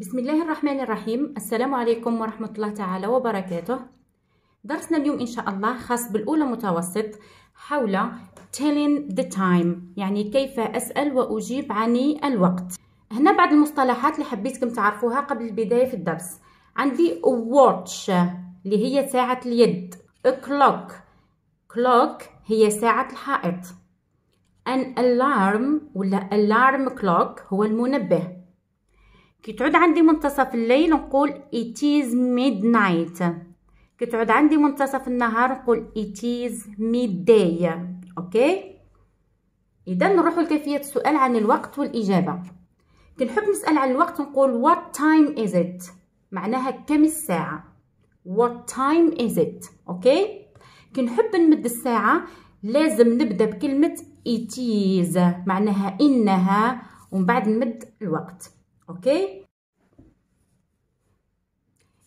بسم الله الرحمن الرحيم السلام عليكم ورحمة الله تعالى وبركاته درسنا اليوم إن شاء الله خاص بالأولى متوسط حول telling the time يعني كيف أسأل وأجيب عن الوقت هنا بعض المصطلحات اللي حبيتكم تعرفوها قبل البداية في الدرس عندي watch اللي هي ساعة اليد clock clock هي ساعة الحائط an alarm ولا alarm clock هو المنبه كي تعود عندي منتصف الليل نقول it is midnight كي تعود عندي منتصف النهار نقول it is midday اوكي اذا نروحوا لكيفيه السؤال عن الوقت والاجابه كي نحب نسال عن الوقت نقول what time is it معناها كم الساعه what time is it اوكي كي نحب نمد الساعه لازم نبدا بكلمه it is معناها انها ومن بعد نمد الوقت اوكي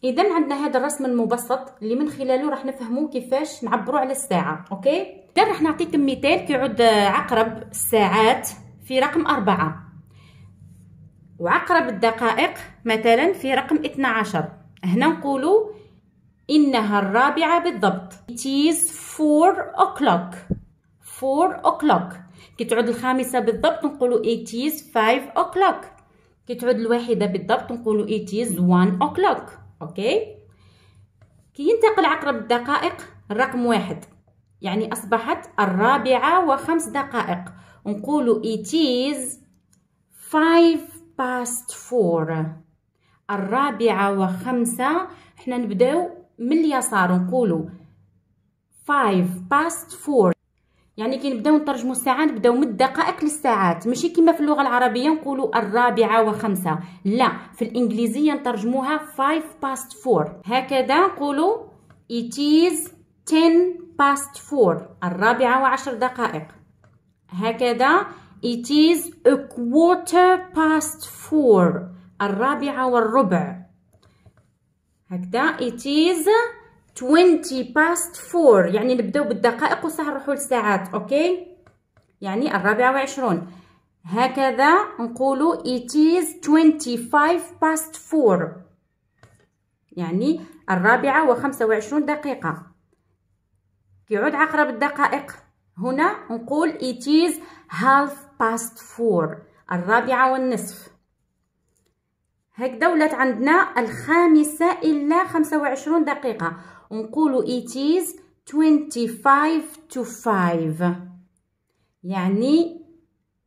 اذا عندنا هذا الرسم المبسط اللي من خلاله راح نفهمو كيفاش نعبروا على الساعه اوكي اذا راح نعطيكم مثال كيعود عقرب الساعات في رقم أربعة وعقرب الدقائق مثلا في رقم 12 هنا نقولوا إنها الرابعة بالضبط It is 4 o'clock 4 o'clock كي تعود الخامسة بالضبط نقولوا It is 5 o'clock كي تعود الواحده بالضبط نقولوا it is 1 o'clock اوكي كي ينتقل عقرب الدقائق الرقم واحد يعني اصبحت الرابعه وخمس دقائق نقولوا it is 5 past 4 الرابعه وخمسه احنا نبداو من اليسار نقولوا 5 past 4 يعني كي نبداو نترجمو الساعه نبداو من الدقائق للساعات ماشي كيما في اللغه العربيه نقولوا الرابعه وخمسه لا في الانجليزيه نترجموها 5 past 4 هكذا نقولوا it is 10 past 4 الرابعه وعشر دقائق هكذا it is a quarter past 4 الرابعه والربع هكذا it is 20 past 4 يعني نبداو بالدقائق وصح نروحو للساعات اوكي يعني الرابعة وعشرون هكذا نقولو it is 25 past 4 يعني الرابعة وخمسة وعشرون دقيقة كيعود عقرب الدقائق هنا نقول it is half past 4 الرابعة والنصف هكذا ولات عندنا الخامسة إلا خمسة وعشرون دقيقة ونقولوا it is 25 to 5 يعني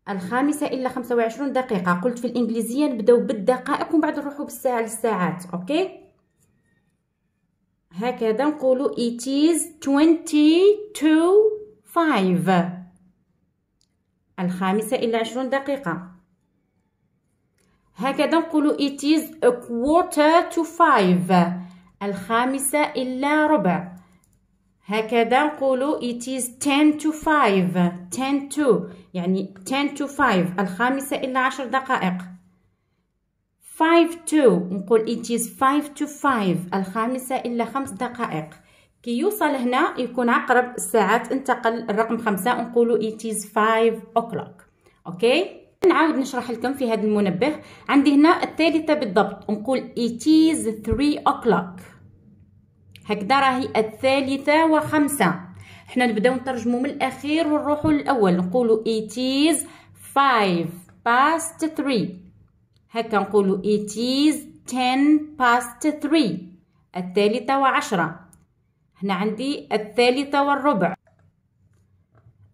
الخامسة إلا 25 دقيقة قلت في الإنجليزية نبداو بالدقائق ومن بعد نروحوا بالساعة للساعات أوكي هكذا نقولوا it is 20 to 5 الخامسة إلى 20 دقيقة هكذا نقولوا it is a quarter to 5 الخامسة إلا ربع هكذا نقولوا it is 10 to 5 10 to يعني 10 to 5 الخامسة إلا عشر دقائق 5 to نقول it is 5 to 5 الخامسة إلا خمس دقائق كي يوصل هنا يكون عقرب الساعات انتقل الرقم خمسة نقولوا it is 5 o'clock اوكي نعاود نشرح لكم في هذا المنبه عندي هنا الثالثة بالضبط نقول it is 3 o'clock هكذا راهي الثالثة وخمسة حنا نبداو نترجمو من الأخير ونروحو للأول نقولو it is five past three هكا نقولو it is ten past three الثالثة وعشرة هنا عندي الثالثة والربع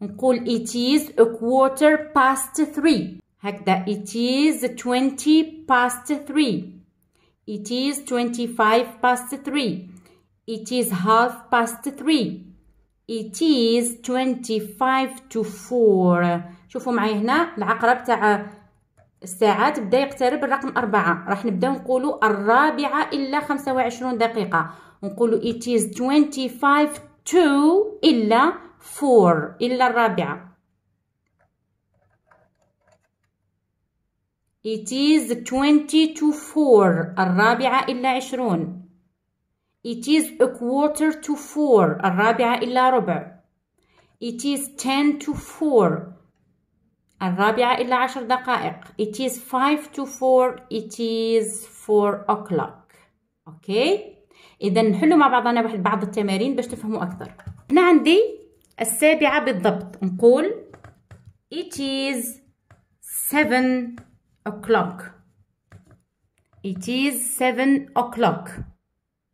نقول it is a quarter past three هكذا it is twenty past three it is twenty five past three It is half past three. It is twenty-five to four. شوفوا معايا هنا العقرب تاع الساعات بدا يقترب الرقم أربعة راح نبداو نقوله الرابعة إلا وعشرون دقيقة نقوله it is twenty-five to إلا four إلا الرابعة it is 20 to four الرابعة إلا عشرون It is a quarter to four الرابعة إلا ربع It is ten to four الرابعة إلا عشر دقائق It is five to four It is four o'clock Okay. إذا نحلوا مع بعضنا بعض التمارين باش تفهموا أكثر هنا عندي السابعة بالضبط نقول It is seven o'clock It is seven o'clock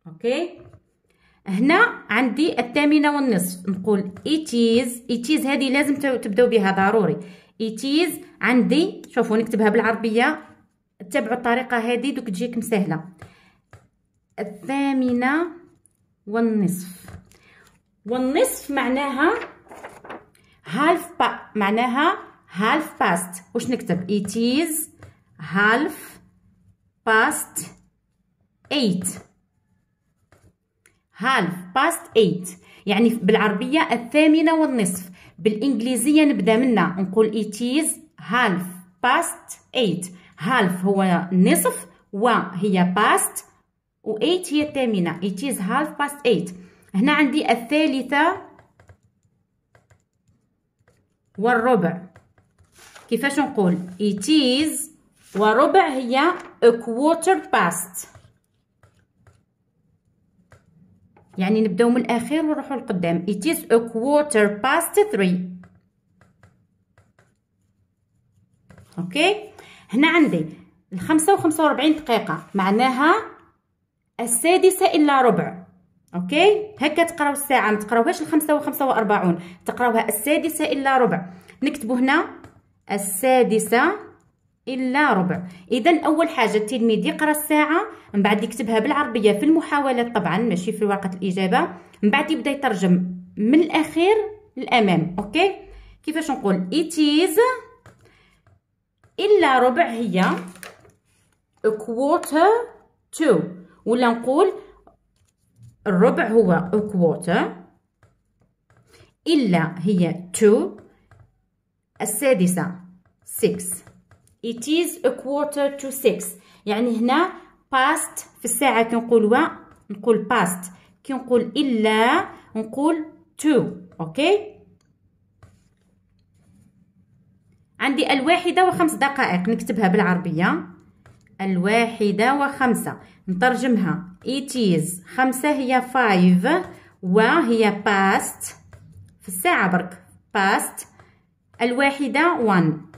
اوكي هنا عندي الثامنه والنصف نقول ايتيز ايتيز هذه لازم تبداو بها ضروري ايتيز عندي شوفوا نكتبها بالعربيه تبعوا الطريقه هذه دوك تجيك مسهله الثامنه والنصف والنصف معناها هالف با معناها هالف باست واش نكتب it is half past 8 half past eight يعني بالعربيه الثامنه والنصف بالانجليزيه نبدا منها نقول it is half past eight half هو نصف وهي past و eight هي الثامنه it is half past eight هنا عندي الثالثه والربع كيفاش نقول it is وربع هي a quarter past يعني نبداو من الاخير ونروحوا لقدام it is a quarter past 3 اوكي هنا عندي الخمسة وخمسة وربعين دقيقة معناها السادسة إلا ربع اوكي هكا تقراو الساعة ما تقراوهاش الخمسة وخمسة واربعون تقراوها السادسة إلا ربع نكتبو هنا السادسة الا ربع اذا اول حاجه التلميذ يقرا الساعه من بعد يكتبها بالعربيه في المحاولات طبعا ماشي في ورقه الاجابه من بعد يبدا يترجم من الاخير للامام اوكي كيفاش نقول اتيز الا ربع هي كوارتر تو ولا نقول الربع هو كوارتر الا هي تو السادسه 6 it is a quarter to six يعني هنا past في الساعة كنقول و نقول past كي نقول إلا نقول to أوكي عندي الواحدة وخمس دقائق نكتبها بالعربية الواحدة وخمسة نترجمها it is خمسة هي five وهي past في الساعة برك past الواحدة one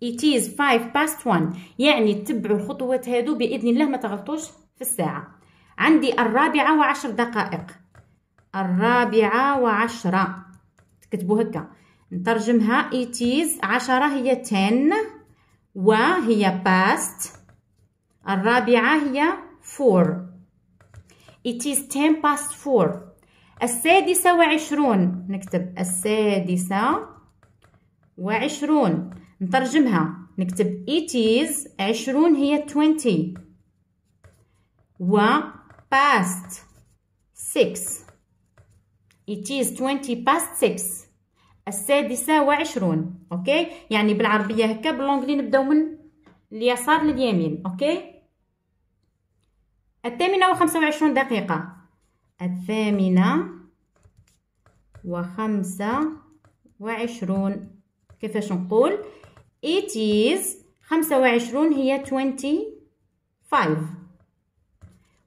it is five past one. يعني تبعوا الخطوات هادو باذن الله ما تغلطوش في الساعه عندي الرابعه وعشر دقائق الرابعه وعشرة تكتبوا هكا نترجمها it is عشرة هي ten. وهي past الرابعه هي four. it is ten past four. السادسة وعشرون نكتب السادسة وعشرون نترجمها نكتب it is عشرون هي 20 و past 6 it is 20 past 6 السادسة وعشرون اوكي يعني بالعربية هكا باللونجلي نبداو من اليسار لليمين اوكي الثامنة وخمسة وعشرون دقيقة الثامنة وخمسة وعشرون كيفاش نقول It is خمسة وعشرون هي twenty five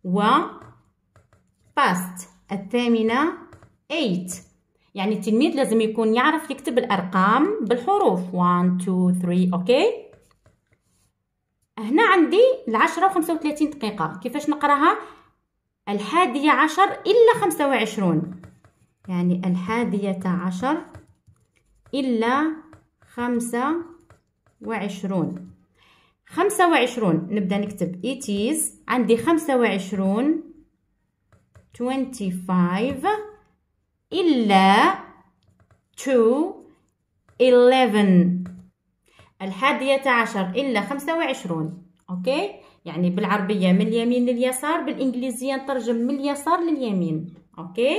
و past الثامنة eight يعني التلميذ لازم يكون يعرف يكتب الأرقام بالحروف one two three أوكي هنا عندي العشرة وخمسة وثلاثين دقيقة كيفاش نقراها الحادية عشر إلا خمسة وعشرون يعني الحادية عشر إلا خمسة وعشرون خمسة وعشرون نبدأ نكتب it is عندي خمسة وعشرون five إلا two eleven الحادية عشر إلا خمسة وعشرون أوكي يعني بالعربية من اليمين لليسار بالإنجليزية نترجم من اليسار لليمين أوكي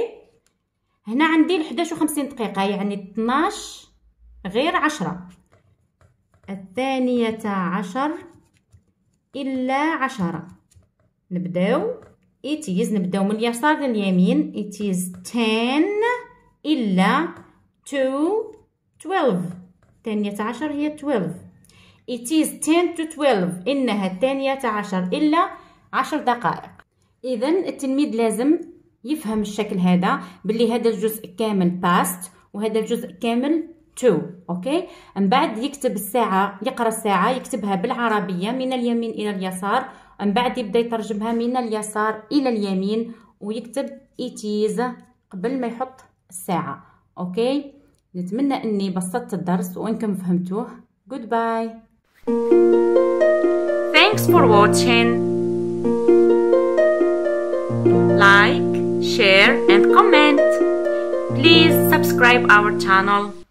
هنا عندي 11 و50 دقيقة يعني 12 غير 10 الثانية عشر إلا عشرة نبداو it is نبداو من اليسار لليمين it is ten إلا to twelve الثانية عشر هي twelve it is ten to twelve إنها الثانية عشر إلا عشر دقائق إذا التلميذ لازم يفهم الشكل هذا باللي هذا الجزء كامل past وهذا الجزء كامل تو اوكي من بعد يكتب الساعه يقرا الساعه يكتبها بالعربيه من اليمين الى اليسار من بعد يبدا يترجمها من اليسار الى اليمين ويكتب ايتيز قبل ما يحط الساعه اوكي نتمنى اني بسطت الدرس وانكم فهمتوه جود باي Thanks for watching. Like, share and comment. Please subscribe our channel.